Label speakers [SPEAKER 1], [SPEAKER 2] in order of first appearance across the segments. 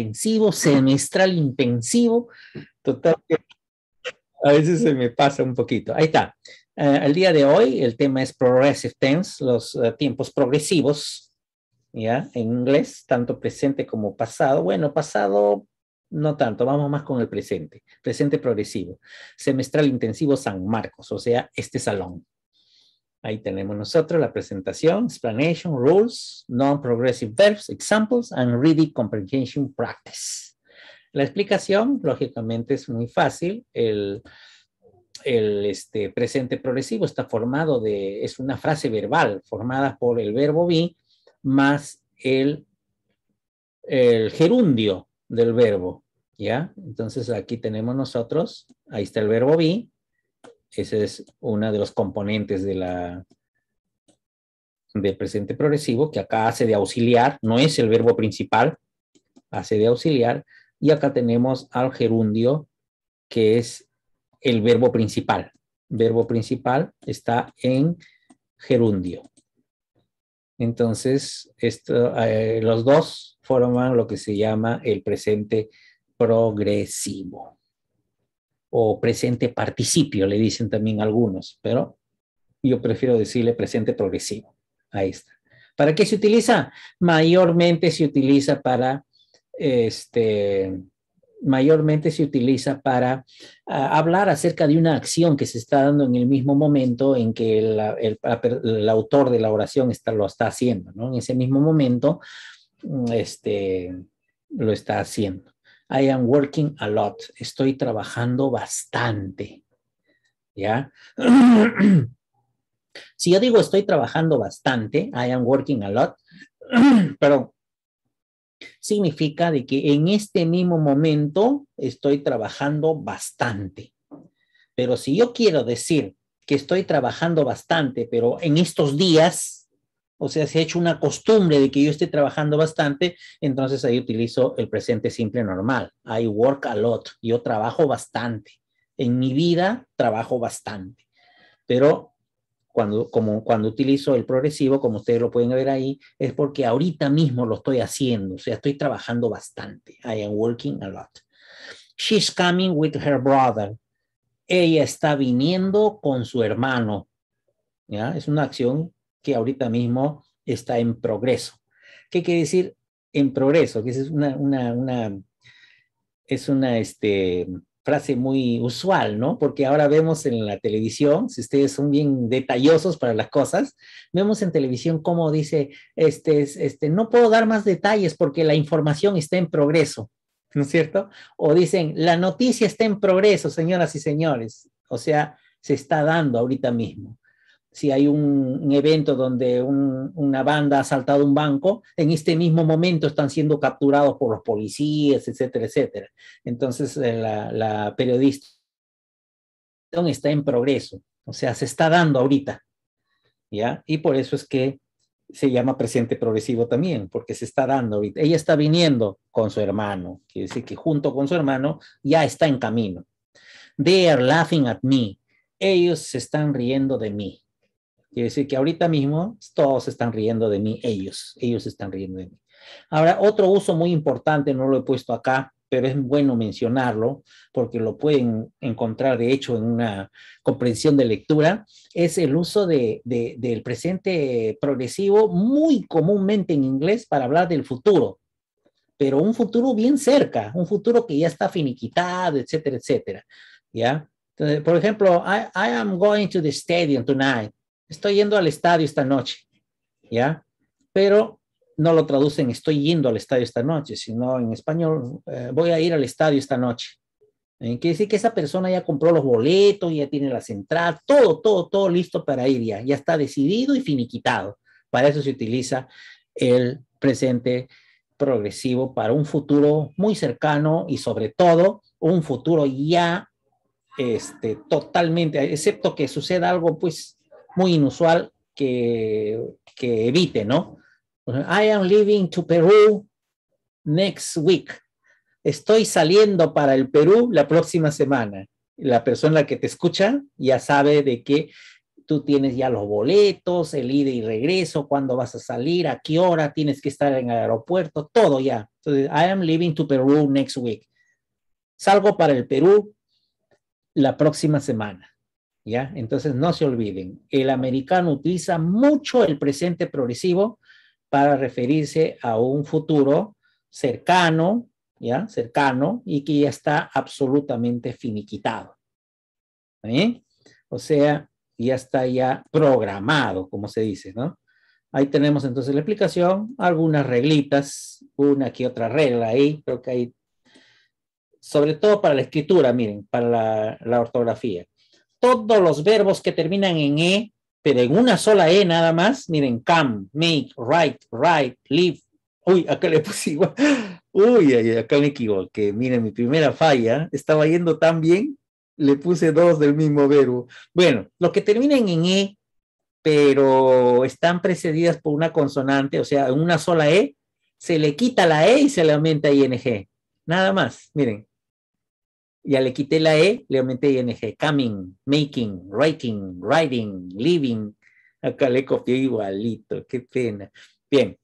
[SPEAKER 1] intensivo, semestral intensivo. Total, a veces se me pasa un poquito. Ahí está. el eh, día de hoy el tema es progressive tense, los eh, tiempos progresivos, ¿ya? En inglés, tanto presente como pasado. Bueno, pasado no tanto, vamos más con el presente. Presente progresivo. Semestral intensivo San Marcos, o sea, este salón. Ahí tenemos nosotros la presentación, explanation, rules, non-progressive verbs, examples, and reading comprehension practice. La explicación, lógicamente, es muy fácil. El, este, presente progresivo está formado de, es una frase verbal formada por el verbo be más el, el gerundio del verbo, ¿ya? Entonces aquí tenemos nosotros, ahí está el verbo be, ese es uno de los componentes de la del presente progresivo, que acá hace de auxiliar, no es el verbo principal, hace de auxiliar, y acá tenemos al gerundio, que es el verbo principal. Verbo principal está en gerundio. Entonces, eh, los dos forman lo que se llama el presente progresivo o presente participio, le dicen también algunos, pero yo prefiero decirle presente progresivo. Ahí está. ¿Para qué se utiliza? Mayormente se utiliza para, este, mayormente se utiliza para ah, hablar acerca de una acción que se está dando en el mismo momento en que el, el, autor de la oración está, lo está haciendo, ¿no? En ese mismo momento, mm, este, lo está haciendo. I am working a lot. Estoy trabajando bastante. ¿Ya? si yo digo estoy trabajando bastante, I am working a lot, pero significa de que en este mismo momento estoy trabajando bastante. Pero si yo quiero decir que estoy trabajando bastante, pero en estos días, o sea, se ha hecho una costumbre de que yo esté trabajando bastante, entonces ahí utilizo el presente simple normal. I work a lot, yo trabajo bastante. En mi vida trabajo bastante. Pero cuando, como, cuando utilizo el progresivo, como ustedes lo pueden ver ahí, es porque ahorita mismo lo estoy haciendo, o sea, estoy trabajando bastante. I am working a lot. She's coming with her brother. Ella está viniendo con su hermano. Es una acción que ahorita mismo está en progreso. ¿Qué quiere decir en progreso? Que es una, es una este, frase muy usual, ¿no? Porque ahora vemos en la televisión, si ustedes son bien detallosos para las cosas, vemos en televisión cómo dice, este, este, no puedo dar más detalles porque la información está en progreso, ¿no es cierto? O dicen, la noticia está en progreso, señoras y señores. O sea, se está dando ahorita mismo si hay un, evento donde una banda ha asaltado un banco, en este mismo momento están siendo capturados por los policías, etcétera, etcétera. Entonces, eh, la, periodista está en progreso, o sea, se está dando ahorita, ¿ya? Y por eso es que se llama presente progresivo también, porque se está dando ahorita. Ella está viniendo con su hermano, quiere decir que junto con su hermano ya está en camino. They are laughing at me. Ellos se están riendo de mí. Quiere decir que ahorita mismo todos están riendo de mí, ellos, ellos están riendo de mí. Ahora, otro uso muy importante, no lo he puesto acá, pero es bueno mencionarlo porque lo pueden encontrar de hecho en una comprensión de lectura, es el uso del presente progresivo muy comúnmente en inglés para hablar del futuro, pero un futuro bien cerca, un futuro que ya está finiquitado, etcétera, etcétera. ¿Ya? por ejemplo, I am going to the stadium tonight estoy yendo al estadio esta noche, ¿ya? Pero no lo traducen, estoy yendo al estadio esta noche, sino en español, eh, voy a ir al estadio esta noche. Eh, quiere decir que esa persona ya compró los boletos, ya tiene las entradas, todo, todo, todo listo para ir ya, ya está decidido y finiquitado. Para eso se utiliza el presente progresivo para un futuro muy cercano y sobre todo un futuro ya este, totalmente, excepto que suceda algo pues muy inusual que, evite, ¿no? I am leaving to Peru next week. Estoy saliendo para el Perú la próxima semana. La persona que te escucha ya sabe de que tú tienes ya los boletos, el ida y regreso, cuándo vas a salir, a qué hora tienes que estar en el aeropuerto, todo ya. Entonces, I am leaving to Peru next week. Salgo para el Perú la próxima semana. Entonces no se olviden, el americano utiliza mucho el presente progresivo para referirse a un futuro cercano, ¿ya? Cercano y que ya está absolutamente finiquitado. ¿eh? O sea, ya está ya programado, como se dice, ¿no? Ahí tenemos entonces la explicación, algunas reglitas, una que otra regla ahí, creo que hay, sobre todo para la escritura, miren, para la ortografía todos los verbos que terminan en E, pero en una sola E nada más, miren, come, make, write, write, live. Uy, acá le puse igual. Uy, acá me equivoqué. Miren, mi primera falla, estaba yendo tan bien, le puse dos del mismo verbo. Bueno, los que terminan en E, pero están precedidas por una consonante, o sea, en una sola E, se le quita la E y se le aumenta ING. Nada más, miren ya le quité la E, le aumenté ING. Coming, making, writing, writing, living. Acá le copié igualito, qué pena. Bien,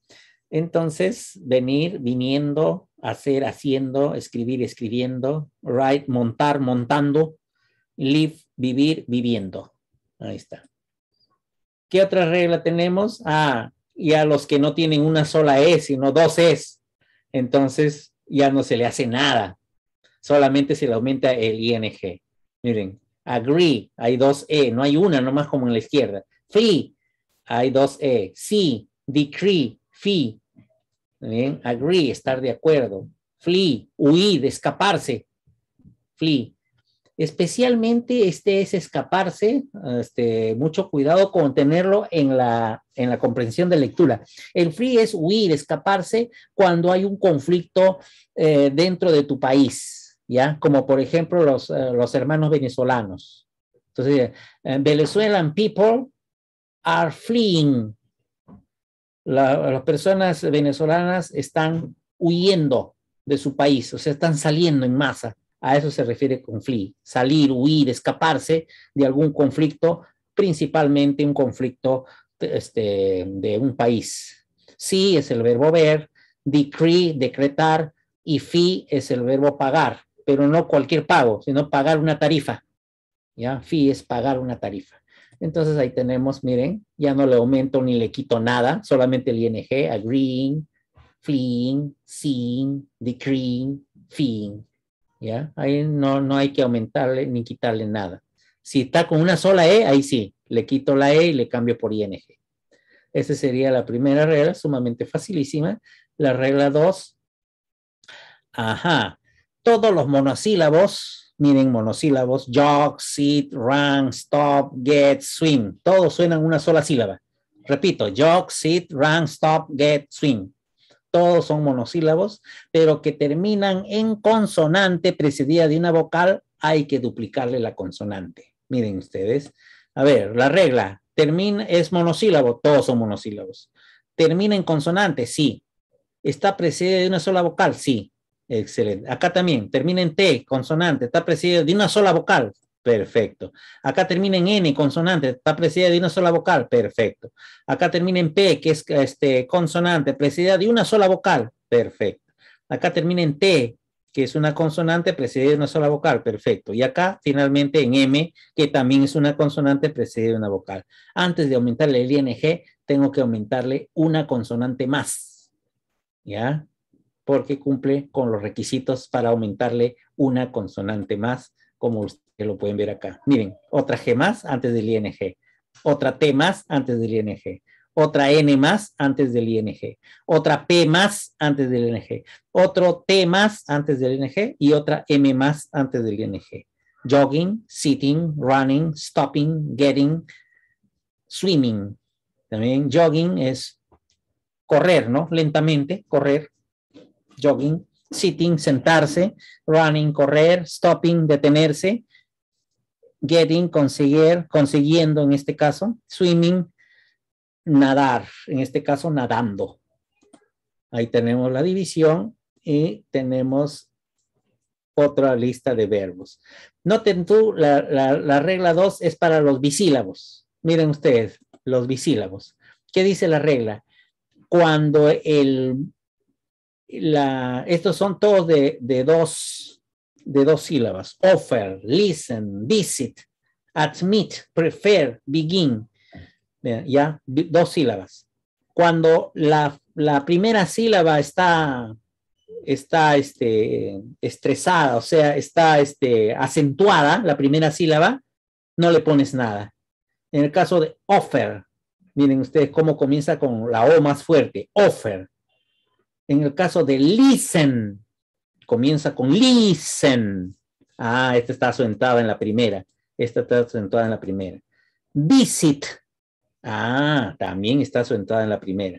[SPEAKER 1] entonces, venir, viniendo, hacer, haciendo, escribir, escribiendo, write, montar, montando, live, vivir, viviendo. Ahí está. ¿Qué otra regla tenemos? Ah, y a los que no tienen una sola E, sino dos Es, entonces ya no se le hace nada solamente se le aumenta el ing. Miren, agree, hay dos e, no hay una nomás como en la izquierda. Free, hay dos e. See, decree, fee. Bien, agree, estar de acuerdo. Flee, huir, escaparse. Flee. Especialmente este es escaparse, este, mucho cuidado con tenerlo en la, comprensión de lectura. El free es huir, escaparse cuando hay un conflicto eh, dentro de tu país ¿ya? Como por ejemplo los, eh, hermanos venezolanos. Entonces, Venezuelan people are fleeing. las personas venezolanas están huyendo de su país, o sea, están saliendo en masa. A eso se refiere con flee, salir, huir, escaparse de algún conflicto, principalmente un conflicto este, de un país. Sí es el verbo ver, decree, decretar, y fee es el verbo pagar pero no cualquier pago, sino pagar una tarifa. ¿Ya? Fee es pagar una tarifa. Entonces ahí tenemos, miren, ya no le aumento ni le quito nada, solamente el ING, agreeing, fleeing, seeing, decreeing, feeing. ¿Ya? Ahí no, no hay que aumentarle ni quitarle nada. Si está con una sola E, ahí sí, le quito la E y le cambio por ING. Esa sería la primera regla, sumamente facilísima. La regla dos. Ajá todos los monosílabos, miren monosílabos, jog, sit, run, stop, get, swing. todos suenan una sola sílaba. Repito, jog, sit, run, stop, get, swim. Todos son monosílabos, pero que terminan en consonante precedida de una vocal, hay que duplicarle la consonante. Miren ustedes. A ver, la regla, termina, es monosílabo, todos son monosílabos. Termina en consonante, sí. Está precedida de una sola vocal, sí Excelente. Acá también termina en T, consonante, está precedida de una sola vocal. Perfecto. Acá termina en N, consonante, está precedida de una sola vocal. Perfecto. Acá termina en P, que es este, consonante, precedida de una sola vocal. Perfecto. Acá termina en T, que es una consonante precedida de una sola vocal. Perfecto. Y acá finalmente en M, que también es una consonante precedida de una vocal. Antes de aumentarle el ING, tengo que aumentarle una consonante más. ¿Ya? porque cumple con los requisitos para aumentarle una consonante más, como ustedes lo pueden ver acá. Miren, otra G más antes del ING, otra T más antes del ING, otra N más antes del ING, otra P más antes del ING, otro T más antes del ING y otra M más antes del ING. Jogging, sitting, running, stopping, getting, swimming. También jogging es correr, ¿no? Lentamente, correr jogging, sitting, sentarse, running, correr, stopping, detenerse, getting, conseguir, consiguiendo en este caso, swimming, nadar, en este caso nadando. Ahí tenemos la división y tenemos otra lista de verbos. Noten tú, la, la, regla 2 es para los bisílabos. Miren ustedes, los bisílabos. ¿Qué dice la regla? Cuando el estos son todos de, de, dos, de dos sílabas. Offer, listen, visit, admit, prefer, begin. ¿Ya? Dos sílabas. Cuando la, la primera sílaba está, está este, estresada, o sea, está este, acentuada, la primera sílaba, no le pones nada. En el caso de offer, miren ustedes cómo comienza con la O más fuerte, offer. En el caso de listen, comienza con listen. Ah, esta está acentuada en la primera. Esta está acentuada en la primera. Visit. Ah, también está acentuada en la primera.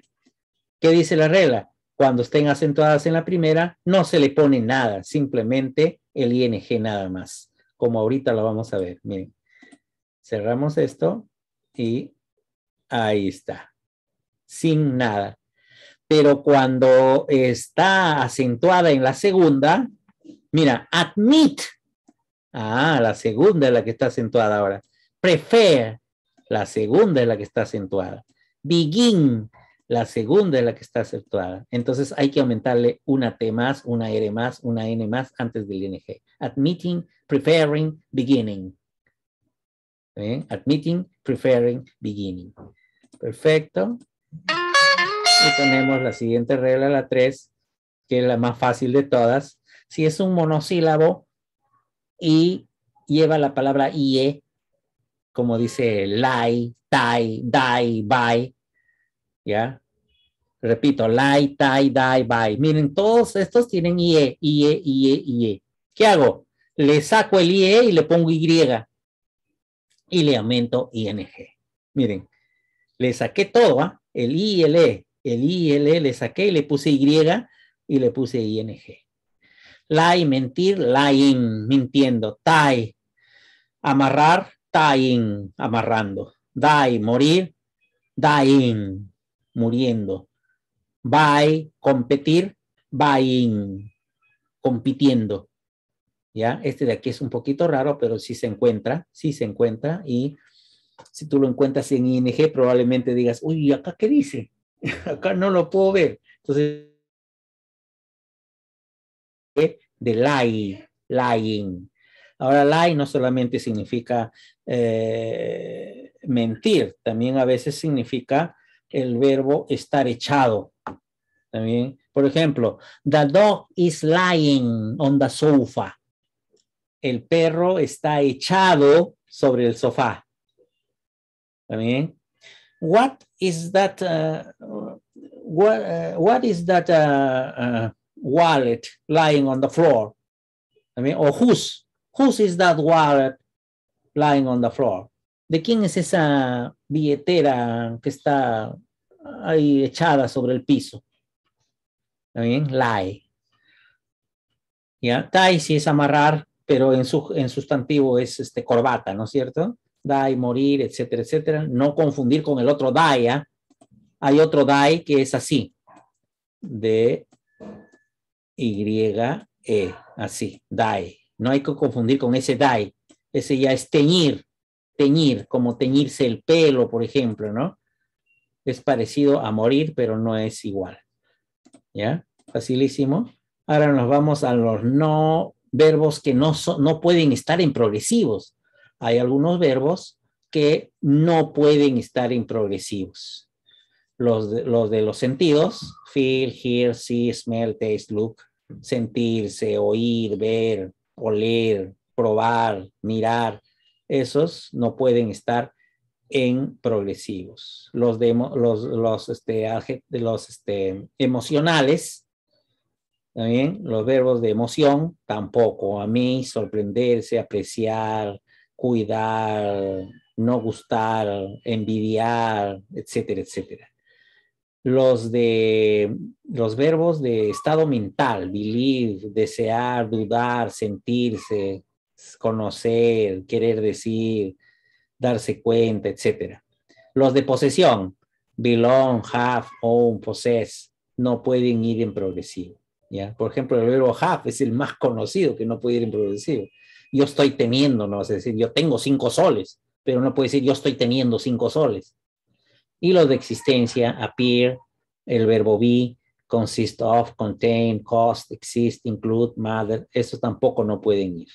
[SPEAKER 1] ¿Qué dice la regla? Cuando estén acentuadas en la primera, no se le pone nada, simplemente el ing nada más, como ahorita lo vamos a ver. Miren, cerramos esto y ahí está, sin nada pero cuando está acentuada en la segunda, mira, admit, ah, la segunda es la que está acentuada ahora, prefer, la segunda es la que está acentuada, begin, la segunda es la que está acentuada. Entonces hay que aumentarle una T más, una R más, una N más antes del ING. Admitting, preferring, beginning. ¿Eh? Admitting, preferring, beginning. Perfecto tenemos la siguiente regla, la 3, que es la más fácil de todas. Si es un monosílabo y lleva la palabra IE, como dice lai, tai, dai, bye. ¿ya? Repito, lai, tai, dai, bye. Miren, todos estos tienen IE, IE, IE, IE. ¿Qué hago? Le saco el IE y le pongo Y y le aumento ING. Miren, le saqué todo, ¿ah? el I y el E el IL le saqué y le puse Y y le puse ING. Lie, mentir, lying, mintiendo. TAI, amarrar, tying, amarrando. Die, morir, dying, muriendo. Buy, competir, buying, compitiendo. ¿Ya? Este de aquí es un poquito raro, pero sí se encuentra, sí se encuentra. Y si tú lo encuentras en ING, probablemente digas, uy, ¿acá qué dice? acá no lo puedo ver. Entonces, eh, de lie. lying. Ahora, lie no solamente significa eh, mentir, también a veces significa el verbo estar echado. También, por ejemplo, the dog is lying on the sofa. El perro está echado sobre el sofá. También, what is that uh, uh, what is that uh, wallet lying on the floor? I mean, or whose is that wallet lying on the floor? ¿De quién es esa billetera que está ahí echada sobre el piso? I mean, Lie. ¿Ya? Tie sí es amarrar, pero en, su, en sustantivo es este, corbata, ¿no es cierto? Dai, morir, etcétera, etcétera. No confundir con el otro Dai. ah Hay otro Dai que es así, de Y-E, así, Dai. No hay que confundir con ese Dai. Ese ya es teñir, teñir, como teñirse el pelo, por ejemplo, ¿no? Es parecido a morir, pero no es igual. ¿Ya? Facilísimo. Ahora nos vamos a los no verbos que no, no pueden estar en progresivos hay algunos verbos que no pueden estar en progresivos. los de los sentidos, feel, hear, see, smell, taste, look, sentirse, oír, ver, oler, probar, mirar, esos no pueden estar en progresivos. Los, de, los, los este, este, emocionales, también los verbos de emoción, tampoco. A mí, sorprenderse, apreciar, cuidar, no gustar, envidiar, etcétera, etcétera. Los de los verbos de estado mental, believe, desear, dudar, sentirse, conocer, querer decir, darse cuenta, etcétera. Los de posesión, belong, have, own, possess, no pueden ir en progresivo. ¿ya? Por ejemplo, el verbo have es el más conocido que no puede ir en progresivo yo estoy teniendo, no vas a decir yo tengo cinco soles, pero no puede decir yo estoy teniendo cinco soles. Y los de existencia, appear, el verbo be, consist of, contain, cost, exist, include, matter. eso tampoco no pueden ir,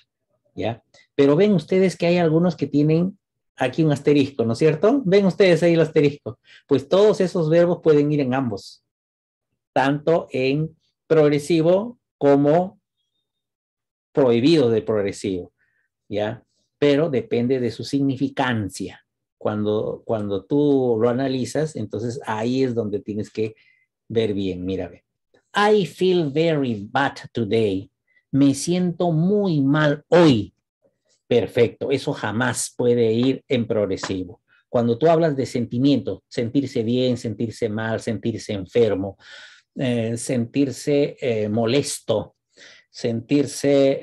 [SPEAKER 1] ¿ya? Pero ven ustedes que hay algunos que tienen aquí un asterisco, ¿no es cierto? Ven ustedes ahí el asterisco. Pues todos esos verbos pueden ir en ambos, tanto en progresivo como prohibido de progresivo, ¿ya? Pero depende de su significancia. Cuando, cuando tú lo analizas, entonces ahí es donde tienes que ver bien. Mira, ve. I feel very bad today. Me siento muy mal hoy. Perfecto, eso jamás puede ir en progresivo cuando tú hablas de sentimiento, sentirse bien, sentirse mal, sentirse enfermo, eh, sentirse eh, molesto, sentirse,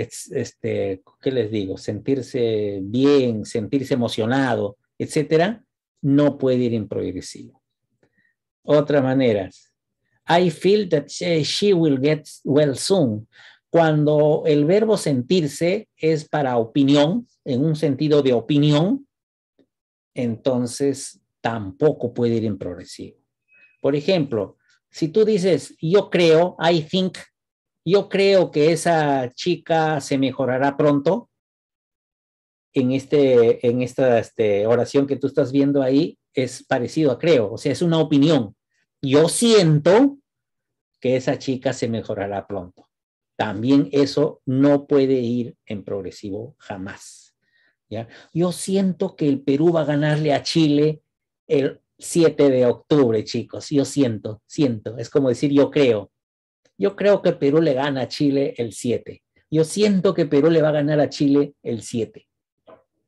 [SPEAKER 1] eh, este, ¿qué les digo? Sentirse bien, sentirse emocionado, etcétera, no puede ir en progresivo. Otra manera, I feel that she will get well soon. Cuando el verbo sentirse es para opinión, en un sentido de opinión, entonces tampoco puede ir en progresivo. Por ejemplo, si tú dices, yo creo, I think, yo creo que esa chica se mejorará pronto en, este, en esta este, oración que tú estás viendo ahí. Es parecido a creo, o sea, es una opinión. Yo siento que esa chica se mejorará pronto. También eso no puede ir en progresivo jamás. ¿ya? Yo siento que el Perú va a ganarle a Chile el 7 de octubre, chicos. Yo siento, siento. Es como decir yo creo. Yo creo que Perú le gana a Chile el 7. Yo siento que Perú le va a ganar a Chile el 7.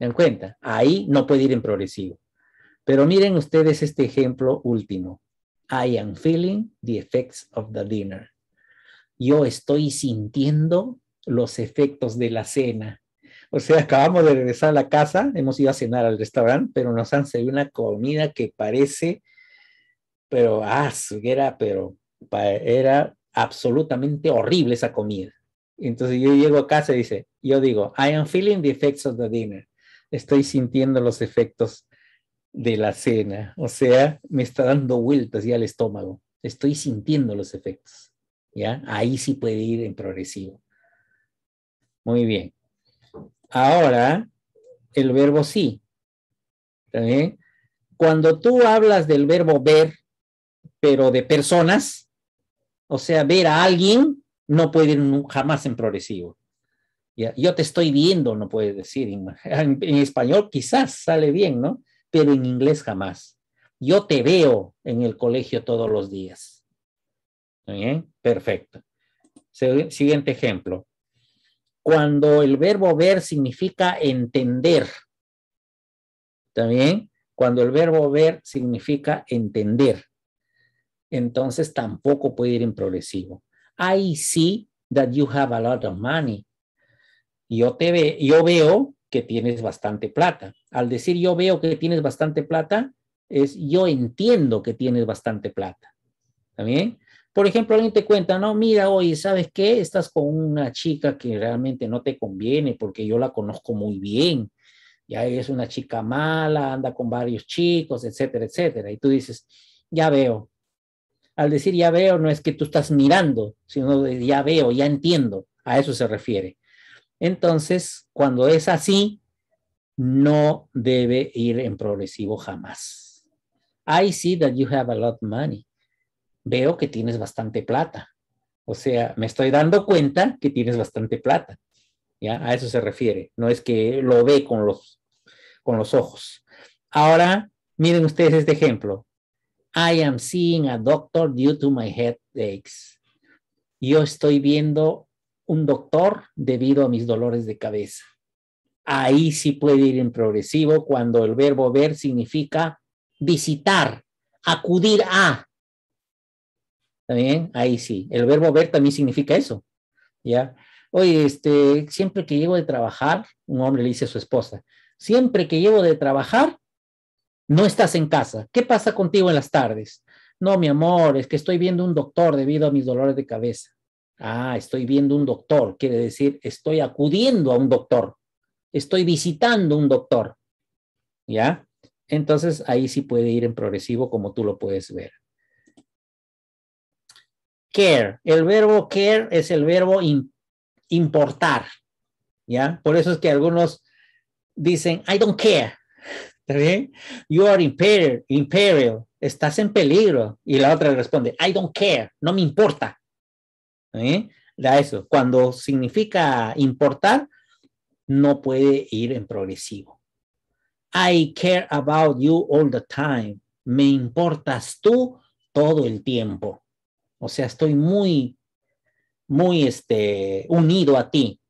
[SPEAKER 1] en cuenta? Ahí no puede ir en progresivo. Pero miren ustedes este ejemplo último. I am feeling the effects of the dinner. Yo estoy sintiendo los efectos de la cena. O sea, acabamos de regresar a la casa, hemos ido a cenar al restaurante, pero nos han servido una comida que parece, pero, ah, era, pero, era absolutamente horrible esa comida. Entonces yo llego a casa y dice, yo digo, I am feeling the effects of the dinner. Estoy sintiendo los efectos de la cena. O sea, me está dando vueltas ya el estómago. Estoy sintiendo los efectos. ¿Ya? Ahí sí puede ir en progresivo. Muy bien. Ahora, el verbo sí. ¿También? Cuando tú hablas del verbo ver, pero de personas, o sea, ver a alguien no puede jamás en progresivo. Yo te estoy viendo, no puede decir. En, español quizás sale bien, ¿no? Pero en inglés jamás. Yo te veo en el colegio todos los días. ¿Bien? Perfecto. Siguiente ejemplo. Cuando el verbo ver significa entender. ¿Está bien? Cuando el verbo ver significa entender entonces tampoco puede ir en progresivo. I see that you have a lot of money. Yo, te ve, yo veo que tienes bastante plata. Al decir yo veo que tienes bastante plata, es yo entiendo que tienes bastante plata. ¿También? Por ejemplo, alguien te cuenta, no, mira, hoy ¿sabes qué? Estás con una chica que realmente no te conviene porque yo la conozco muy bien. Ya es una chica mala, anda con varios chicos, etcétera, etcétera. Y tú dices, ya veo, al decir ya veo no es que tú estás mirando, sino ya veo, ya entiendo, a eso se refiere. Entonces, cuando es así, no debe ir en progresivo jamás. I see that you have a lot of money. Veo que tienes bastante plata. O sea, me estoy dando cuenta que tienes bastante plata. ¿Ya? A eso se refiere. No es que lo ve con los, con los ojos. Ahora, miren ustedes este ejemplo. I am seeing a doctor due to my headaches. Yo estoy viendo un doctor debido a mis dolores de cabeza. Ahí sí puede ir en progresivo cuando el verbo ver significa visitar, acudir a. También ahí sí. El verbo ver también significa eso. ¿Ya? Oye, este, siempre que llego de trabajar, un hombre le dice a su esposa, siempre que llego de trabajar, no estás en casa. ¿Qué pasa contigo en las tardes? No, mi amor, es que estoy viendo un doctor debido a mis dolores de cabeza. Ah, estoy viendo un doctor, quiere decir, estoy acudiendo a un doctor, estoy visitando un doctor. ¿Ya? Entonces ahí sí puede ir en progresivo como tú lo puedes ver. Care. El verbo care es el verbo importar. ¿Ya? Por eso es que algunos dicen, I don't care. You are imperial, estás en peligro. Y la otra responde, I don't care, no me importa. eso. Cuando significa importar, no puede ir en progresivo. I care about you all the time. Me importas tú todo el tiempo. O sea, estoy muy, muy este, unido a ti.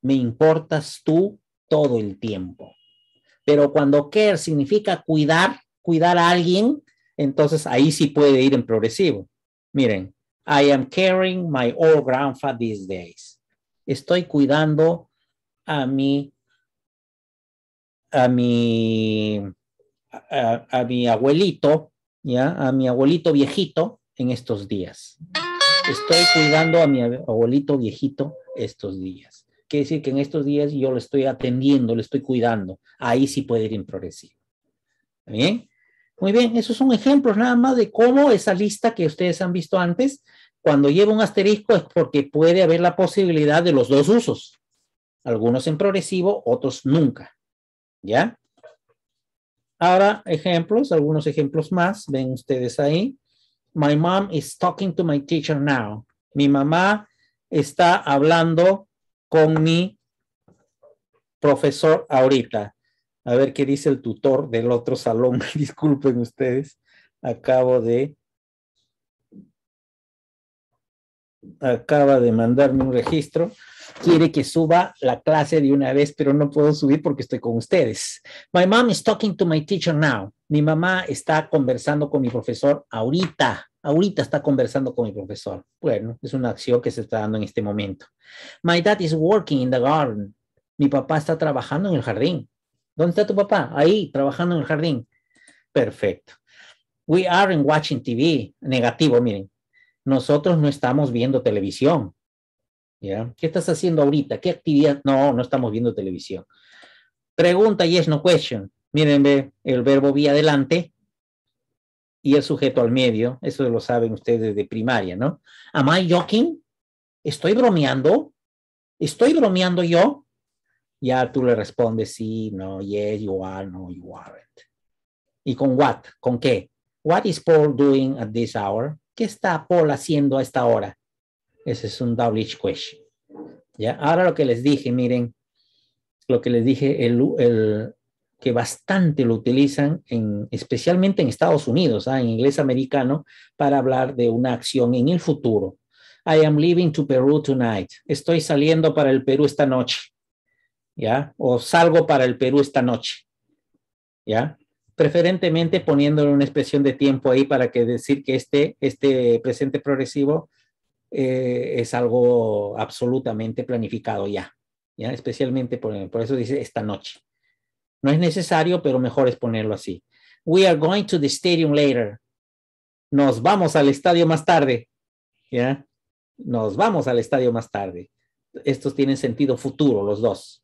[SPEAKER 1] Me importas tú todo el tiempo. Pero cuando care significa cuidar, cuidar a alguien, entonces ahí sí puede ir en progresivo. Miren, I am caring my old grandpa these days. Estoy cuidando a mi a mi a, a mi abuelito, ya, a mi abuelito viejito en estos días. Estoy cuidando a mi abuelito viejito estos días. Quiere decir que en estos días yo lo estoy atendiendo, lo estoy cuidando. Ahí sí puede ir en progresivo. ¿Bien? Muy bien, esos son ejemplos nada más de cómo esa lista que ustedes han visto antes, cuando lleva un asterisco es porque puede haber la posibilidad de los dos usos. Algunos en progresivo, otros nunca. ¿Ya? Ahora, ejemplos, algunos ejemplos más, ven ustedes ahí. My mom is talking to my teacher now. Mi mamá está hablando con mi profesor ahorita. A ver qué dice el tutor del otro salón. Disculpen ustedes. Acabo de... Acaba de mandarme un registro. Quiere que suba la clase de una vez, pero no puedo subir porque estoy con ustedes. My mom is talking to my teacher now. Mi mamá está conversando con mi profesor ahorita. Ahorita está conversando con mi profesor. Bueno, es una acción que se está dando en este momento. My dad is working in the garden. Mi papá está trabajando en el jardín. ¿Dónde está tu papá? Ahí, trabajando en el jardín. Perfecto. We aren't watching TV. Negativo, miren. Nosotros no estamos viendo televisión. ¿Qué estás haciendo ahorita? ¿Qué actividad? No, no estamos viendo televisión. Pregunta, yes, no question. Miren, el verbo vi adelante y el sujeto al medio, eso lo saben ustedes de primaria, ¿no? Am I joking? ¿Estoy bromeando? ¿Estoy bromeando yo? Ya tú le respondes sí, no, yes, you are, no, you aren't. ¿Y con what? ¿Con qué? What is Paul doing at this hour? ¿Qué está Paul haciendo a esta hora? Ese es un double question. ¿Ya? Ahora lo que les dije, miren, lo que les dije el, que bastante lo utilizan, en, especialmente en Estados Unidos, ah, en inglés americano, para hablar de una acción en el futuro. I am leaving to Peru tonight. Estoy saliendo para el Perú esta noche. ¿Ya? O salgo para el Perú esta noche. ¿Ya? Preferentemente poniéndole una expresión de tiempo ahí para que decir que este, este presente progresivo eh, es algo absolutamente planificado ya. ¿Ya? Especialmente por, por eso dice esta noche. No es necesario, pero mejor es ponerlo así. We are going to the stadium later. Nos vamos al estadio más tarde. ¿Ya? Nos vamos al estadio más tarde. Estos tienen sentido futuro, los dos.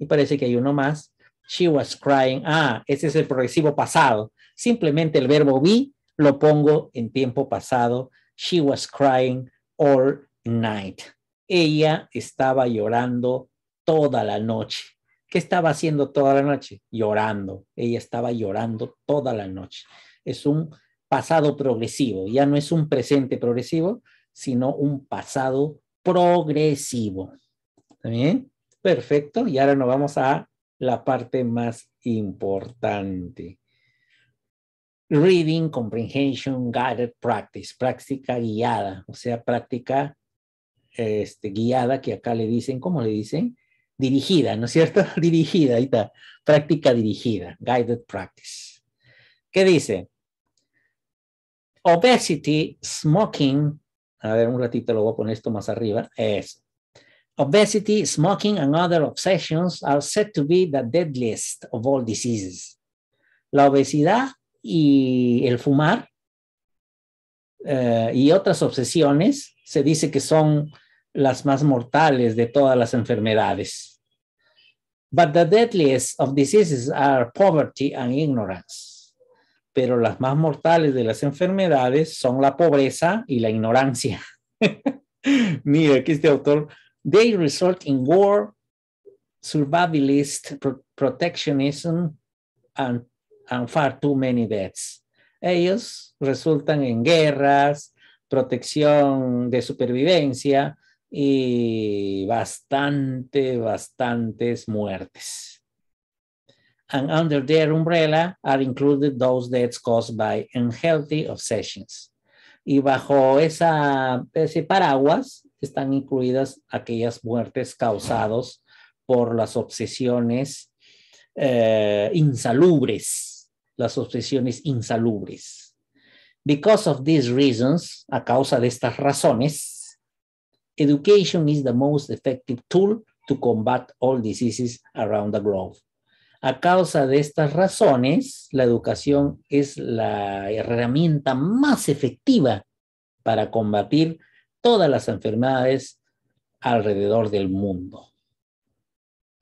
[SPEAKER 1] Y parece que hay uno más. She was crying. Ah, ese es el progresivo pasado. Simplemente el verbo be lo pongo en tiempo pasado. She was crying all night. Ella estaba llorando toda la noche. ¿Qué estaba haciendo toda la noche? Llorando. Ella estaba llorando toda la noche. Es un pasado progresivo, ya no es un presente progresivo, sino un pasado progresivo. ¿Está bien? Perfecto. Y ahora nos vamos a la parte más importante. Reading, comprehension, guided practice, práctica guiada, o sea, práctica este, guiada que acá le dicen, ¿cómo le dicen? dirigida, ¿no es cierto? dirigida, ahí está. Práctica dirigida, guided practice. ¿Qué dice? Obesity, smoking. A ver, un ratito lo voy a poner esto más arriba. Obesity, smoking, and other obsessions are said to be the deadliest of all diseases. La obesidad y el fumar eh, y otras obsesiones se dice que son las más mortales de todas las enfermedades. But the deadliest of diseases are poverty and ignorance. Pero las más mortales de las enfermedades son la pobreza y la ignorancia. Mira, aquí este autor. They result in war, survivalist protectionism, and, and far too many deaths. Ellos resultan en guerras, protección de supervivencia, y bastante, bastantes muertes. And under their umbrella are included those deaths caused by unhealthy obsessions. Y bajo esa, ese paraguas están incluidas aquellas muertes causadas por las obsesiones eh, insalubres, las obsesiones insalubres. Because of these reasons, a causa de estas razones, Education is the most effective tool to combat all diseases around the globe. A causa de estas razones, la educación es la herramienta más efectiva para combatir todas las enfermedades alrededor del mundo.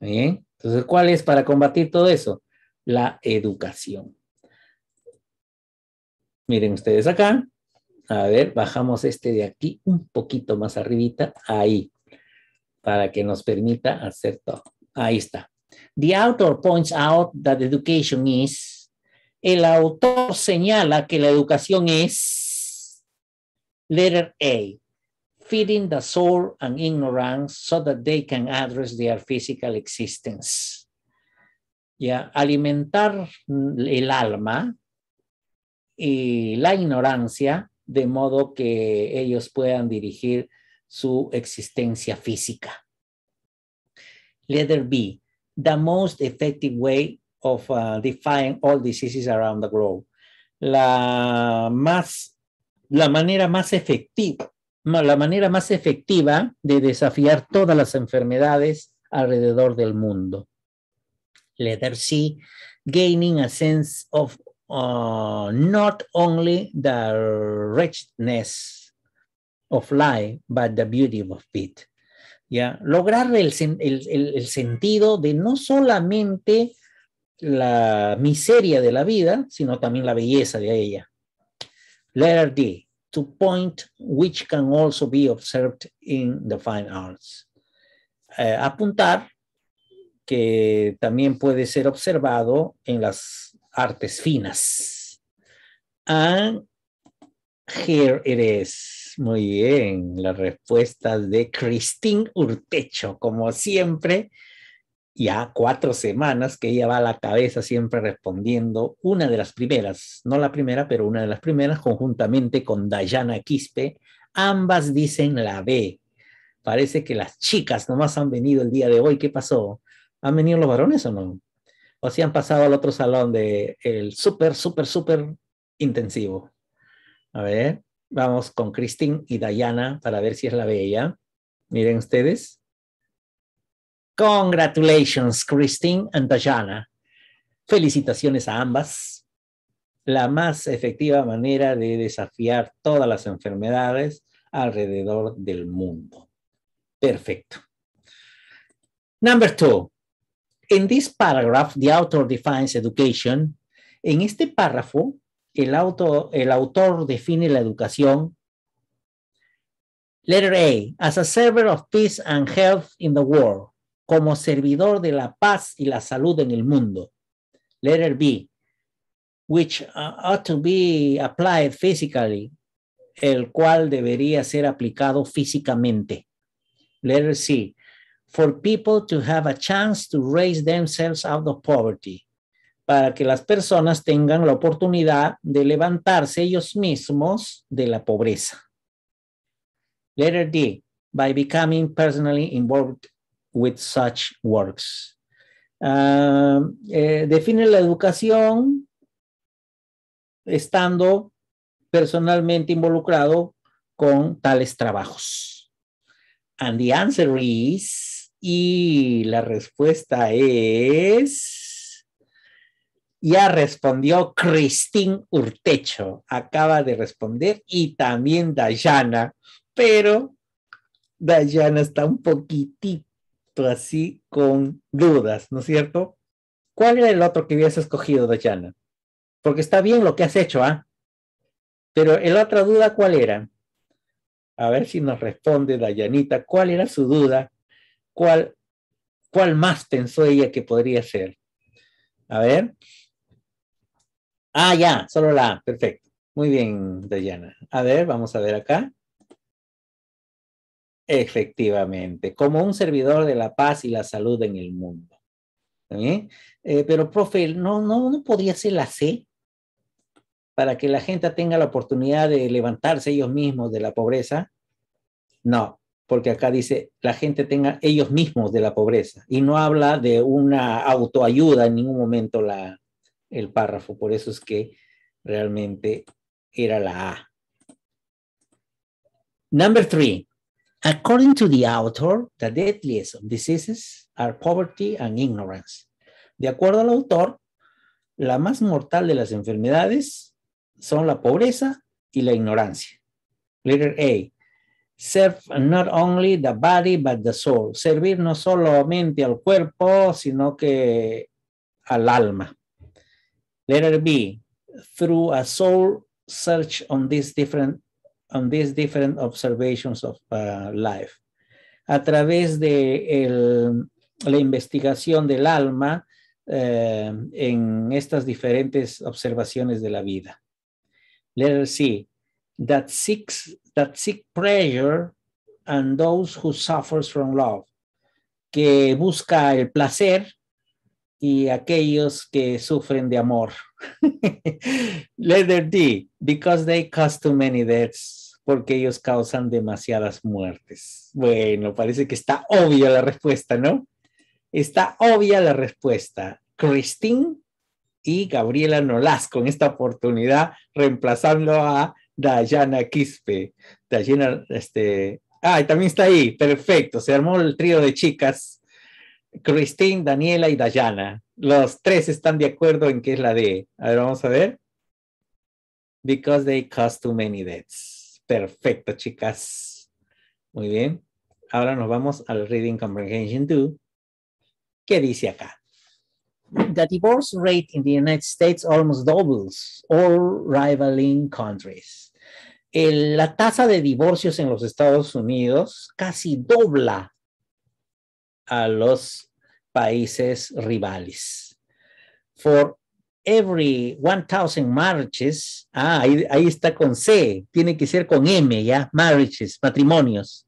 [SPEAKER 1] ¿Bien? Entonces, ¿cuál es para combatir todo eso? La educación. Miren ustedes acá, a ver, bajamos este de aquí un poquito más arribita, ahí, para que nos permita hacer todo. Ahí está. The author points out that education is. El autor señala que la educación es. Letter A. Feeding the soul and ignorance so that they can address their physical existence. Ya, alimentar el alma y la ignorancia de modo que ellos puedan dirigir su existencia física. Letter B, the most effective way of uh, defying all diseases around the globe. La, más, la manera más efectiva, la manera más efectiva de desafiar todas las enfermedades alrededor del mundo. Letter C, gaining a sense of Uh, not only the richness of life, but the beauty of it. ¿Ya? Lograr el, sentido de no solamente la miseria de la vida, sino también la belleza de ella. Letter D, to point which can also be observed in the fine arts. Eh, apuntar, que también puede ser observado en las artes finas. And here it is. Muy bien, La respuesta de Christine Urtecho, como siempre, ya cuatro semanas que ella va a la cabeza siempre respondiendo una de las primeras, no la primera, pero una de las primeras, conjuntamente con Dayana Quispe, ambas dicen la B. Parece que las chicas nomás han venido el día de hoy. ¿Qué pasó? ¿Han venido los varones o no? o si han pasado al otro salón de el súper, súper, súper intensivo. A ver, vamos con Christine y Dayana para ver si es la bella. Miren ustedes. Congratulations, Christine and Diana. Felicitaciones a ambas. La más efectiva manera de desafiar todas las enfermedades alrededor del mundo. Perfecto. Number two, In this paragraph, the author defines education. En este párrafo, el, auto, el autor define la educación. Letter A, as a server of peace and health in the world, como servidor de la paz y la salud en el mundo. Letter B, which uh, ought to be applied physically, el cual debería ser aplicado físicamente. Letter C, for people to have a chance to raise themselves out of poverty, para que las personas tengan la oportunidad de levantarse ellos mismos de la pobreza. Letter D, by becoming personally involved with such works. Ah, eh, define la educación estando personalmente involucrado con tales trabajos. And the answer is y la respuesta es... Ya respondió Christine Urtecho, acaba de responder, y también Dayana, pero Dayana está un poquitito así con dudas, ¿no es cierto? ¿Cuál era el otro que hubieras escogido, Dayana? Porque está bien lo que has hecho, ¿ah? Pero el otra duda, ¿cuál era? A ver si nos responde Dayanita, ¿cuál era su duda? ¿Cuál, cuál más pensó ella que podría ser? A ver. Ah, ya, solo la Perfecto. Muy bien, Dayana. A ver, vamos a ver acá. Efectivamente, como un servidor de la paz y la salud en el mundo. ¿Eh? Eh, pero, profe, ¿no, no, ¿no podría ser la C? Para que la gente tenga la oportunidad de levantarse ellos mismos de la pobreza. No, porque acá dice, la gente tenga ellos mismos de la pobreza, y no habla de una autoayuda en ningún momento la, el párrafo, por eso es que realmente era la A. Number three, according to the author, the deadliest of diseases are poverty and ignorance. De acuerdo al autor, la más mortal de las enfermedades son la pobreza y la ignorancia. Letter A, Serve not only the body but the soul. Servir no solamente al cuerpo, sino que al alma. Let it be through a soul search on these different on these different observations of uh, life. A través de la investigación del alma eh, en estas diferentes observaciones de la vida. Let us see that six that seek pleasure and those who suffer from love, que busca el placer y aquellos que sufren de amor. Letter D, because they cause too many deaths, porque ellos causan demasiadas muertes. Bueno, parece que está obvia la respuesta, ¿no? Está obvia la respuesta. Christine y Gabriela Nolasco en esta oportunidad, reemplazando a Dayana Quispe. Dayana, este. Ah, también está ahí. Perfecto. Se armó el trío de chicas. Christine, Daniela y Dayana. Los tres están de acuerdo en que es la D. A ver, vamos a ver. Because they cost too many debts. Perfecto, chicas. Muy bien. Ahora nos vamos al Reading Comprehension 2. ¿Qué dice acá? The divorce rate in the United States almost doubles all rivaling countries la tasa de divorcios en los Estados Unidos casi dobla a los países rivales. For every 1,000 marriages, ah, ahí, está con C, tiene que ser con M, ¿ya? Marriages, matrimonios.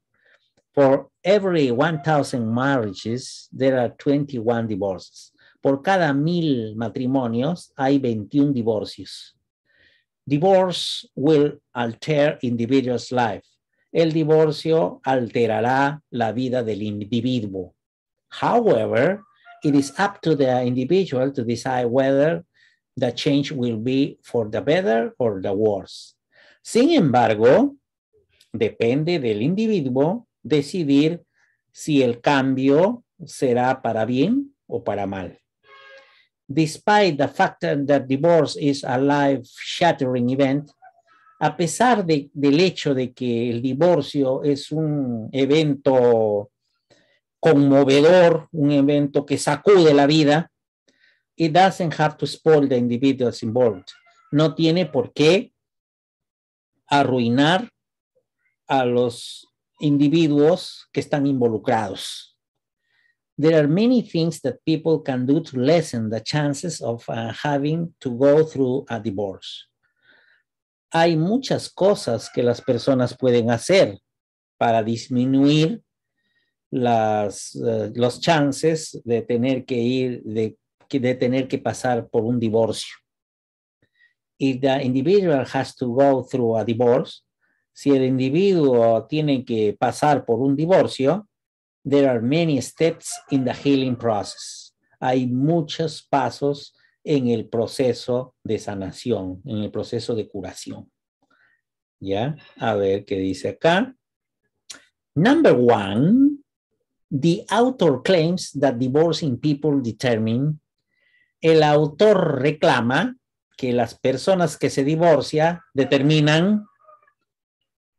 [SPEAKER 1] For every 1,000 marriages, there are 21 divorces. Por cada mil matrimonios hay 21 divorcios. Divorce will alter individual's life. El divorcio alterará la vida del individuo. However, it is up to the individual to decide whether the change will be for the better or the worse. Sin embargo, depende del individuo decidir si el cambio será para bien o para mal. despite the fact that divorce is a life-shattering event, a pesar de, del hecho de que el divorcio es un evento conmovedor, un evento que sacude la vida, it doesn't have to spoil the individuals involved. No tiene por qué arruinar a los individuos que están involucrados there are many things that people can do to lessen the chances of uh, having to go through a divorce. Hay muchas cosas que las personas pueden hacer para disminuir las, uh, los chances de tener que ir, de, de tener que pasar por un divorcio. If the individual has to go through a divorce, si el individuo tiene que pasar por un divorcio, There are many steps in the healing process. Hay muchos pasos en el proceso de sanación, en el proceso de curación. ¿Ya? A ver qué dice acá. Number one, the author claims that divorcing people determine. El autor reclama que las personas que se divorcian determinan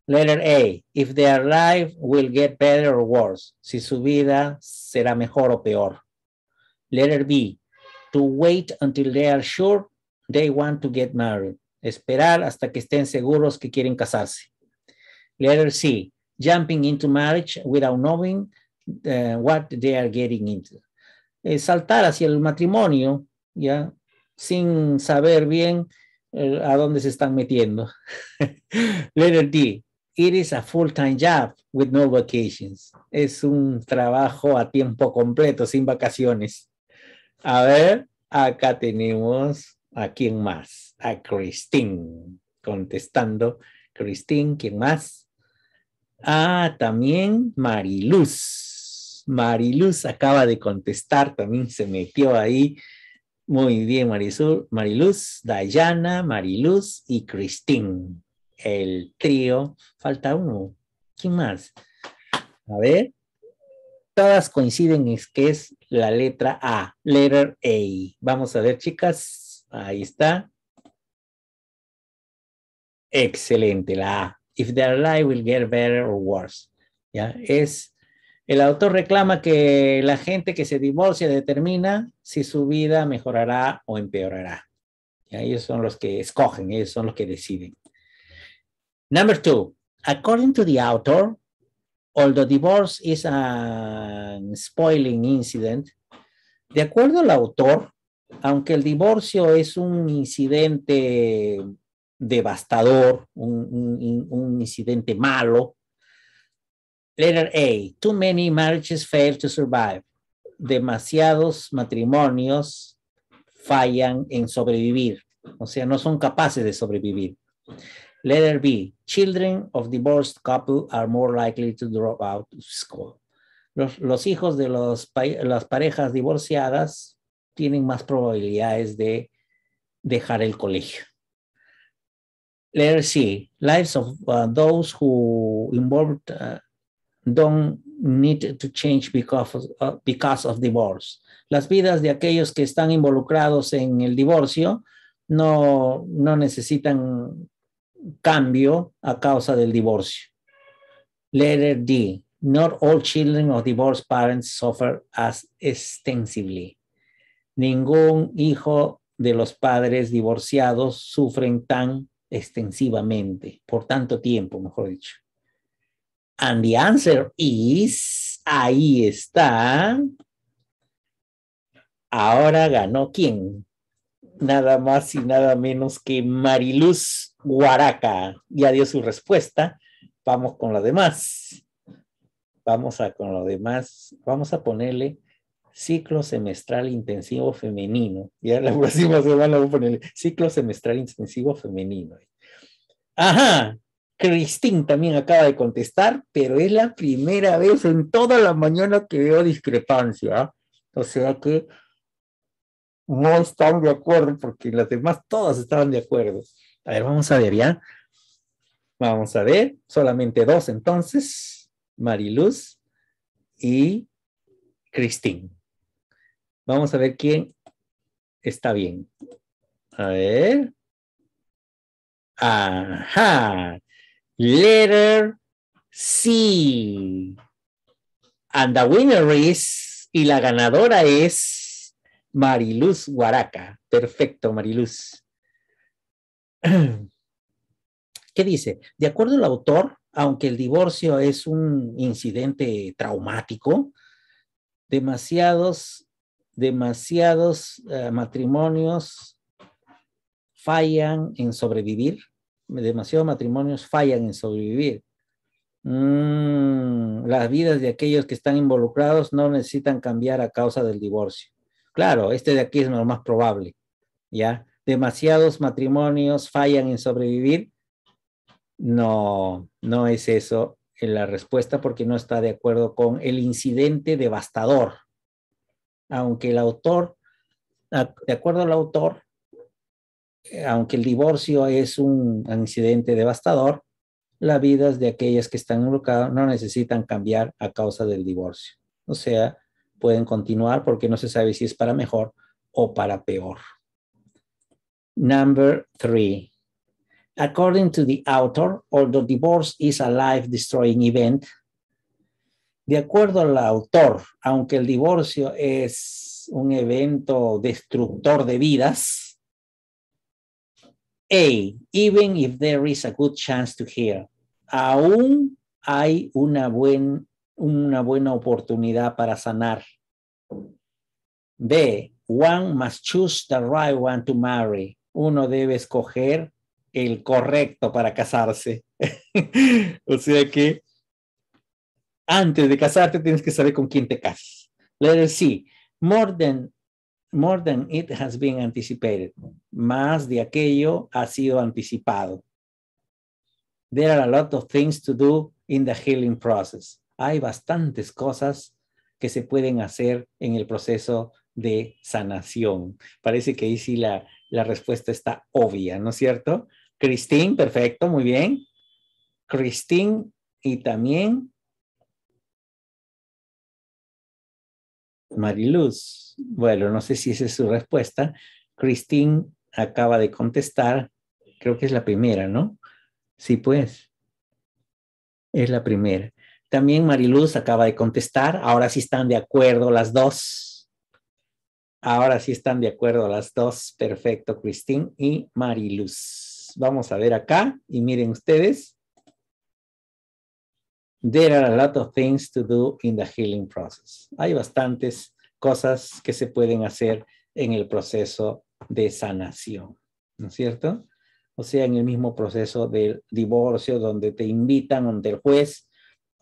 [SPEAKER 1] Letter A. If their life will get better or worse. Si su vida será mejor o peor. Letter B. To wait until they are sure they want to get married. Esperar hasta que estén seguros que quieren casarse. Letter C. Jumping into marriage without knowing eh, what they are getting into. Eh, saltar hacia el matrimonio, ¿ya? Sin saber bien eh, a dónde se están metiendo. Letter D it is a full-time job with no vacations. Es un trabajo a tiempo completo, sin vacaciones. A ver, acá tenemos a quién más. A Christine, contestando. Christine, ¿quién más? Ah, también Mariluz. Mariluz acaba de contestar, también se metió ahí. Muy bien, Marisol. Mariluz, Dayana, Mariluz y Christine el trío, falta uno. ¿Quién más? A ver. Todas coinciden en que es la letra A, letter A. Vamos a ver, chicas. Ahí está. Excelente, la A. If their life will get better or worse. ¿Ya? Es, el autor reclama que la gente que se divorcia determina si su vida mejorará o empeorará. ¿Ya? Ellos son los que escogen, ellos son los que deciden. Number two, according to the author, although divorce is a spoiling incident, de acuerdo al autor, aunque el divorcio es un incidente devastador, un, un incidente malo, letter A, too many marriages fail to survive. Demasiados matrimonios fallan en sobrevivir, o sea, no son capaces de sobrevivir. Letter B, children of divorced couple are more likely to drop out of school. Los, hijos de los, las parejas divorciadas tienen más probabilidades de dejar el colegio. Letter C, lives of uh, those who involved uh, don't need to change because of, uh, because of divorce. Las vidas de aquellos que están involucrados en el divorcio no, no necesitan cambio a causa del divorcio. Letter D. Not all children of divorced parents suffer as extensively. Ningún hijo de los padres divorciados sufren tan extensivamente, por tanto tiempo, mejor dicho. And the answer is, ahí está. Ahora ganó quién? nada más y nada menos que Mariluz Guaraca. Ya dio su respuesta. Vamos con lo demás. Vamos a con lo demás. Vamos a ponerle ciclo semestral intensivo femenino. Ya la próxima semana voy a ponerle ciclo semestral intensivo femenino. Ajá, Cristín también acaba de contestar, pero es la primera vez en toda la mañana que veo discrepancia. O sea que no están de acuerdo porque las demás todas estaban de acuerdo. A ver, vamos a ver ya. Vamos a ver, solamente dos entonces, Mariluz y Christine. Vamos a ver quién está bien. A ver. Ajá. Letter C. And the winner is, y la ganadora es Mariluz Guaraca. Perfecto, Mariluz. ¿Qué dice? De acuerdo al autor, aunque el divorcio es un incidente traumático, demasiados, demasiados eh, matrimonios fallan en sobrevivir. Demasiados matrimonios fallan en sobrevivir. Mm, las vidas de aquellos que están involucrados no necesitan cambiar a causa del divorcio. Claro, este de aquí es lo más probable, ¿ya? Demasiados matrimonios fallan en sobrevivir. No, no es eso eh, la respuesta porque no está de acuerdo con el incidente devastador. Aunque el autor, de acuerdo al autor, eh, aunque el divorcio es un incidente devastador, las vidas de aquellas que están involucradas no necesitan cambiar a causa del divorcio. O sea, pueden continuar porque no se sabe si es para mejor o para peor. Number three. According to the author, although divorce is a life-destroying event, de acuerdo al autor, aunque el divorcio es un evento destructor de vidas, A, even if there is a good chance to hear, aún hay una buena una buena oportunidad para sanar. B. One must choose the right one to marry. Uno debe escoger el correcto para casarse. o sea que antes de casarte tienes que saber con quién te casas. Let's C. More than, more than it has been anticipated. Más de aquello ha sido anticipado. There are a lot of things to do in the healing process hay bastantes cosas que se pueden hacer en el proceso de sanación. Parece que ahí sí la, respuesta está obvia, ¿no es cierto? Cristín, perfecto, muy bien. Cristín y también Mariluz. Bueno, no sé si esa es su respuesta. Cristín acaba de contestar, creo que es la primera, ¿no? Sí, pues. Es la primera. También Mariluz acaba de contestar. Ahora sí están de acuerdo las dos. Ahora sí están de acuerdo las dos. Perfecto, Christine y Mariluz. Vamos a ver acá y miren ustedes. There are a lot of things to do in the healing process. Hay bastantes cosas que se pueden hacer en el proceso de sanación, ¿no es cierto? O sea, en el mismo proceso del divorcio, donde te invitan ante el juez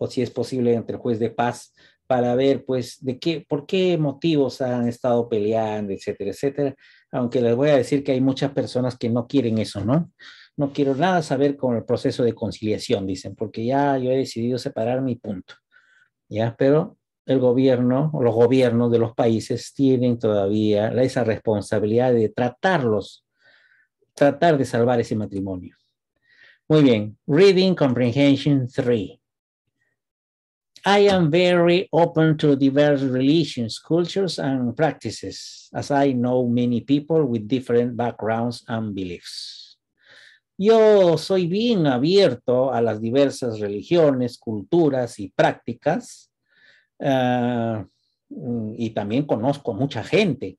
[SPEAKER 1] o si es posible entre el juez de paz para ver, pues, de qué, por qué motivos han estado peleando, etcétera, etcétera. Aunque les voy a decir que hay muchas personas que no quieren eso, ¿no? No quiero nada saber con el proceso de conciliación, dicen, porque ya yo he decidido separar mi punto, ¿ya? Pero el gobierno o los gobiernos de los países tienen todavía esa responsabilidad de tratarlos, tratar de salvar ese matrimonio. Muy bien, Reading Comprehension 3. I am very open to diverse religions, cultures, and practices, as I know many people with different backgrounds and beliefs. Yo soy bien abierto a las diversas religiones, culturas y prácticas, eh, y también conozco mucha gente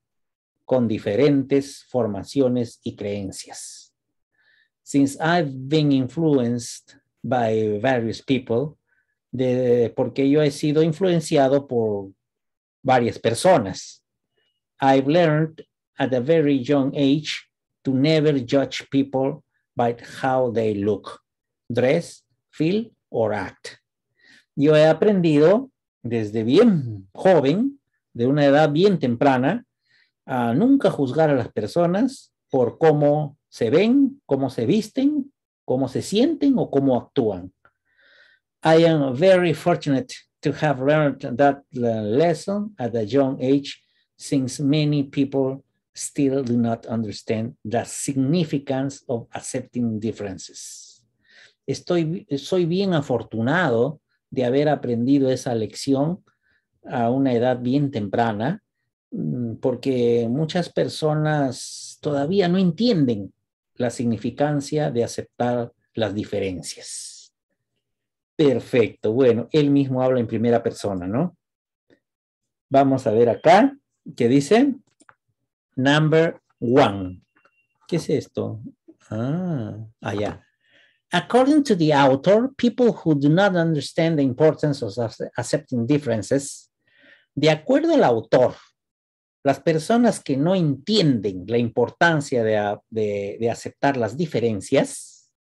[SPEAKER 1] con diferentes formaciones y creencias. Since I've been influenced by various people, de, porque yo he sido influenciado por varias personas. I've learned at a very young age to never judge people by how they look, dress, feel or act. Yo he aprendido desde bien joven, de una edad bien temprana, a nunca juzgar a las personas por cómo se ven, cómo se visten, cómo se sienten o cómo actúan. I am very fortunate to have learned that lesson at a young age, since many people still do not understand the significance of accepting differences. Estoy, soy bien afortunado de haber aprendido esa lección a una edad bien temprana, mm, porque muchas personas todavía no entienden la significancia de aceptar las diferencias. Perfecto, bueno, él mismo habla en primera persona, ¿no? Vamos a ver acá, ¿qué dice? Number one. ¿Qué es esto? Ah, allá. Ah, According to the author, people who do not understand the importance of accepting differences, de acuerdo al autor, las personas que no entienden la importancia de, de aceptar las diferencias,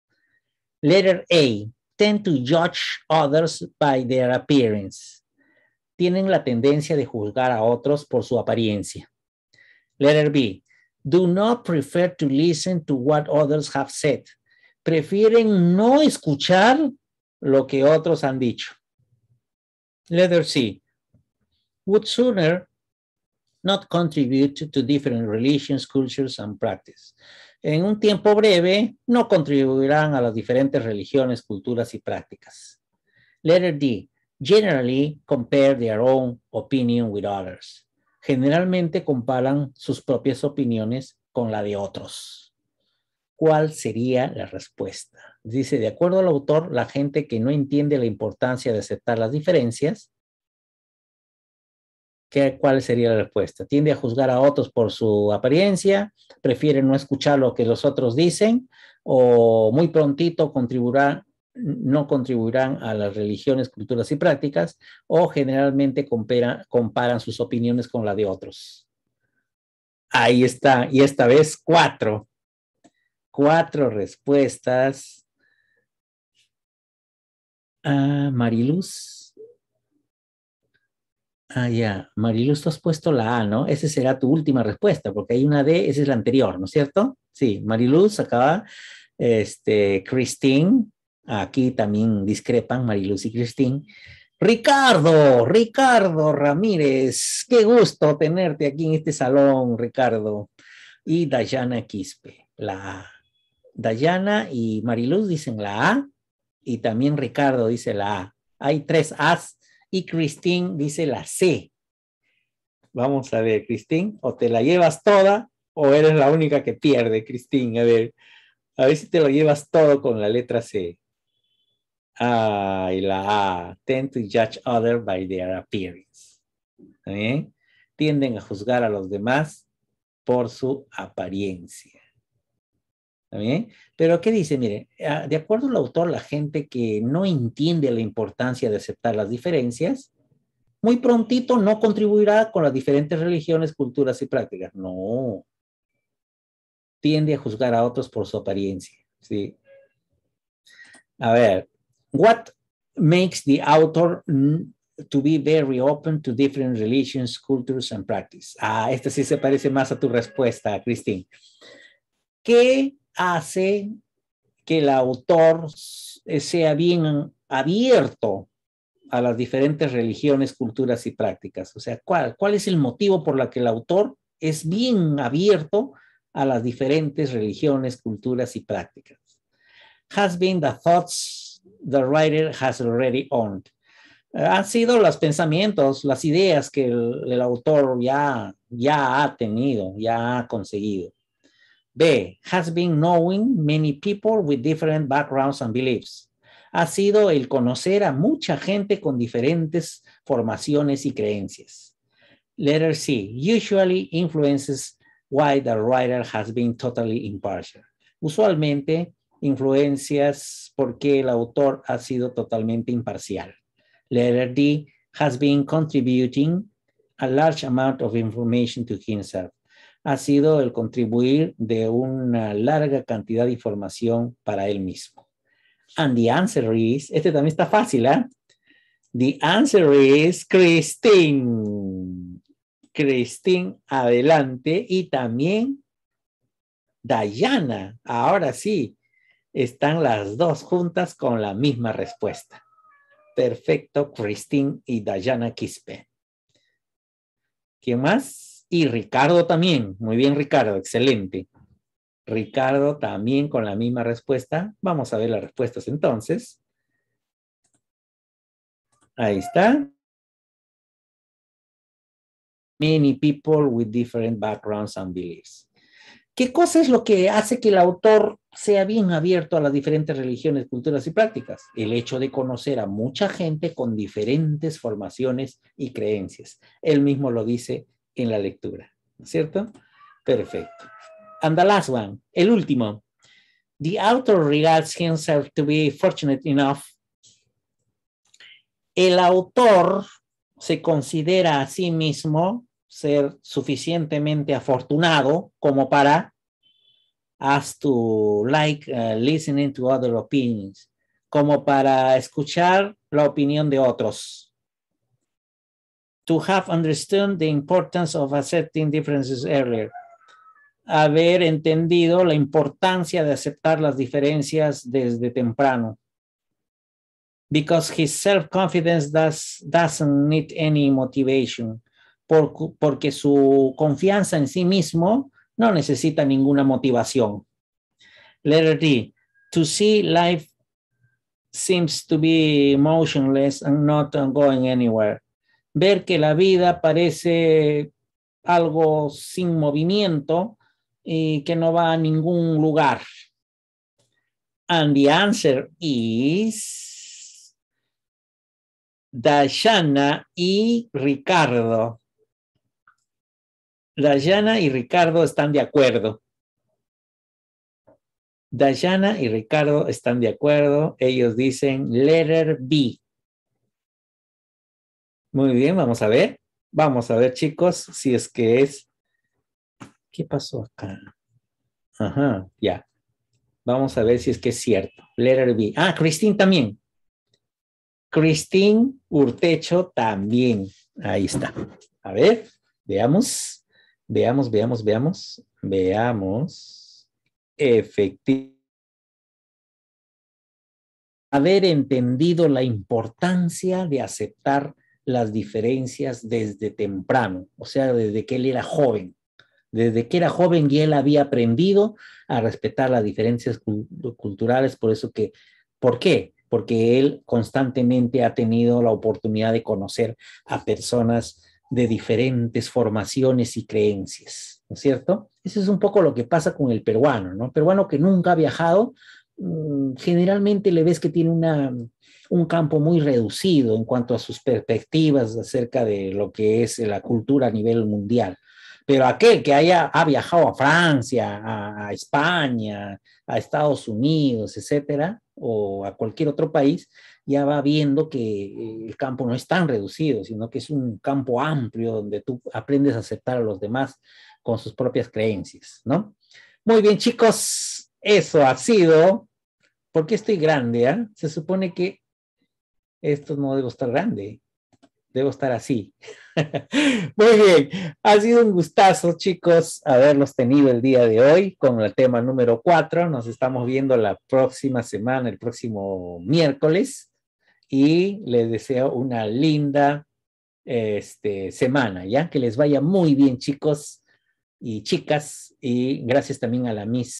[SPEAKER 1] letter A, tend to judge others by their appearance. Tienen la tendencia de juzgar a otros por su apariencia. Letter B. Do not prefer to listen to what others have said. Prefieren no escuchar lo que otros han dicho. Letter C. Would sooner not contribute to different religions, cultures and practices. En un tiempo breve, no contribuirán a las diferentes religiones, culturas y prácticas. Letter D. Generally compare their own opinion with others. Generalmente comparan sus propias opiniones con la de otros. ¿Cuál sería la respuesta? Dice, de acuerdo al autor, la gente que no entiende la importancia de aceptar las diferencias ¿Cuál sería la respuesta? ¿Tiende a juzgar a otros por su apariencia? ¿Prefiere no escuchar lo que los otros dicen? ¿O muy prontito contribuirá, no contribuirán a las religiones, culturas y prácticas? ¿O generalmente comparan sus opiniones con la de otros? Ahí está. Y esta vez cuatro. Cuatro respuestas. Ah, Mariluz. Ah, ya. Mariluz, tú has puesto la A, ¿no? Esa será tu última respuesta, porque hay una D, esa es la anterior, ¿no es cierto? Sí, Mariluz acaba. Este, Christine, aquí también discrepan Mariluz y Christine. Ricardo, Ricardo Ramírez, qué gusto tenerte aquí en este salón, Ricardo. Y Dayana Quispe, la A. Dayana y Mariluz dicen la A, y también Ricardo dice la A. Hay tres As y Christine dice la C. Vamos a ver, Christine, o te la llevas toda o eres la única que pierde, Christine. A ver, a ver si te lo llevas todo con la letra C. Ah, y la A. Tend to judge others by their appearance. ¿Eh? Tienden a juzgar a los demás por su apariencia bien? Pero ¿qué dice? Mire, ah, de acuerdo al autor, la gente que no entiende la importancia de aceptar las diferencias, muy prontito no contribuirá con las diferentes religiones, culturas y prácticas. No. Tiende a juzgar a otros por su apariencia, ¿sí? A ver, what makes the author to be very open to different religions, cultures and practices? Ah, esta sí se parece más a tu respuesta, Christine. ¿Qué hace que el autor sea bien abierto a las diferentes religiones, culturas y prácticas. O sea, ¿cuál, es el motivo por la que el autor es bien abierto a las diferentes religiones, culturas y prácticas? Has been the thoughts the writer has already owned. Eh, han sido los pensamientos, las ideas que el, autor ya, ya ha tenido, ya ha conseguido. B. Has been knowing many people with different backgrounds and beliefs. Ha sido el conocer a mucha gente con diferentes formaciones y creencias. Letter C. Usually influences why the writer has been totally impartial. Usualmente influencias porque el autor ha sido totalmente imparcial. Letter D. Has been contributing a large amount of information to himself ha sido el contribuir de una larga cantidad de información para él mismo. And the answer is, este también está fácil, ¿eh? The answer is Christine. Christine, adelante. Y también Dayana. Ahora sí, están las dos juntas con la misma respuesta. Perfecto, Christine y diana Quispe. ¿Quién más? Y Ricardo también. Muy bien, Ricardo. Excelente. Ricardo también con la misma respuesta. Vamos a ver las respuestas entonces. Ahí está. Many people with different backgrounds and beliefs. ¿Qué cosa es lo que hace que el autor sea bien abierto a las diferentes religiones, culturas y prácticas? El hecho de conocer a mucha gente con diferentes formaciones y creencias. Él mismo lo dice en la lectura, ¿no es cierto? Perfecto. And the last one, el último. The author regards himself to be fortunate enough. El autor se considera a sí mismo ser suficientemente afortunado como para as to like uh, listening to other opinions, como para escuchar la opinión de otros to have understood the importance of accepting differences earlier. Haber entendido la importancia de aceptar las diferencias desde temprano. Because his self-confidence doesn't need any motivation. porque su confianza en sí mismo no necesita ninguna motivación. Letter D. To see life seems to be motionless and not going anywhere ver que la vida parece algo sin movimiento y que no va a ningún lugar. And the answer is Dayana y Ricardo. Dayana y Ricardo están de acuerdo. Dayana y Ricardo están de acuerdo. Ellos dicen letter B. Muy bien, vamos a ver. Vamos a ver, chicos, si es que es. ¿Qué pasó acá? Ajá, ya. Vamos a ver si es que es cierto. Letter B. Ah, Christine también. Christine Urtecho también. Ahí está. A ver, veamos. Veamos, veamos, veamos. Veamos. Efectivamente. Haber entendido la importancia de aceptar las diferencias desde temprano, o sea, desde que él era joven. Desde que era joven y él había aprendido a respetar las diferencias culturales, por eso que, ¿por qué? Porque él constantemente ha tenido la oportunidad de conocer a personas de diferentes formaciones y creencias, ¿no es cierto? Eso es un poco lo que pasa con el peruano, ¿no? Peruano que nunca ha viajado, Mm, generalmente le ves que tiene una, un campo muy reducido en cuanto a sus perspectivas acerca de lo que es la cultura a nivel mundial. Pero aquel que haya ha viajado a Francia, a, a España, a Estados Unidos, etcétera, o a cualquier otro país, ya va viendo que eh, el campo no es tan reducido, sino que es un campo amplio donde tú aprendes a aceptar a los demás con sus propias creencias, ¿no? Muy bien, chicos, eso ha sido. porque estoy grande? ¿ah? Se supone que esto no debo estar grande. Debo estar así. Muy bien. Ha sido un gustazo, chicos, haberlos tenido el día de hoy con el tema número cuatro. Nos estamos viendo la próxima semana, el próximo miércoles. Y les deseo una linda este, semana, ¿ya? Que les vaya muy bien, chicos y chicas. Y gracias también a la Miss.